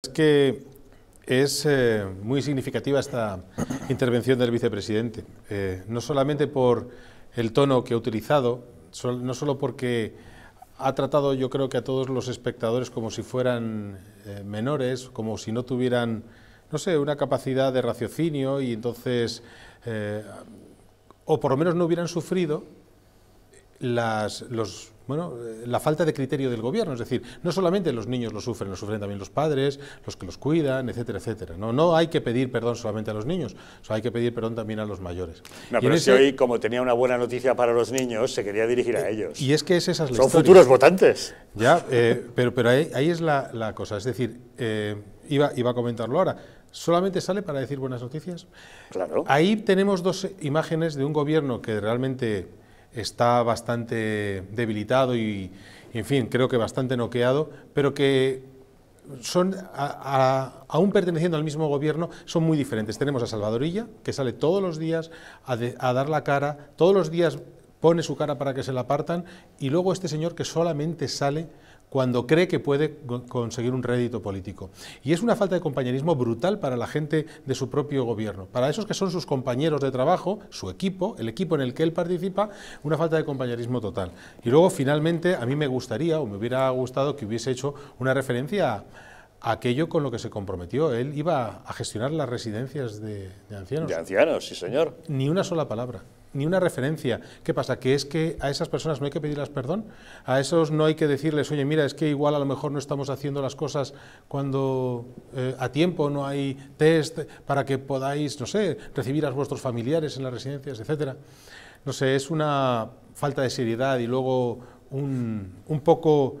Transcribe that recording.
Es que es eh, muy significativa esta intervención del vicepresidente, eh, no solamente por el tono que ha utilizado, no solo porque ha tratado yo creo que a todos los espectadores como si fueran eh, menores, como si no tuvieran, no sé, una capacidad de raciocinio y entonces, o por lo menos no hubieran sufrido las, los bueno, eh, la falta de criterio del gobierno, es decir, no solamente los niños lo sufren, lo sufren también los padres, los que los cuidan, etcétera, etcétera. No, no hay que pedir perdón solamente a los niños, hay que pedir perdón también a los mayores. No, pero si hoy, como tenía una buena noticia para los niños, se quería dirigir a ellos. Y es que es esas Son futuros votantes. Ya, eh, pero, pero ahí, es la, cosa, es decir, eh, iba, iba a comentarlo ahora, ¿Solamente sale para decir buenas noticias? Claro. Ahí tenemos dos imágenes de un gobierno que realmente está bastante debilitado y, en fin, creo que bastante noqueado, pero que son, aún perteneciendo al mismo gobierno, son muy diferentes. Tenemos a Salvadorilla, que sale todos los días a, a dar la cara, todos los días pone su cara para que se la apartan, y luego este señor que solamente sale cuando cree que puede conseguir un rédito político. Y es una falta de compañerismo brutal para la gente de su propio gobierno, para esos que son sus compañeros de trabajo, su equipo, el equipo en el que él participa, una falta de compañerismo total. Y luego, finalmente, a mí me gustaría o me hubiera gustado que hubiese hecho una referencia a aquello con lo que se comprometió. Él iba a gestionar las residencias de, ancianos. De ancianos, sí, señor. Ni una sola palabra, ni una referencia. ¿Qué pasa? ¿Que es que a esas personas no hay que pedirlas perdón? ¿A esos no hay que decirles, oye, mira, es que igual a lo mejor no estamos haciendo las cosas cuando eh, a tiempo no hay test para que podáis, no sé, recibir a vuestros familiares en las residencias, etcétera? No sé, es una falta de seriedad y luego un, un poco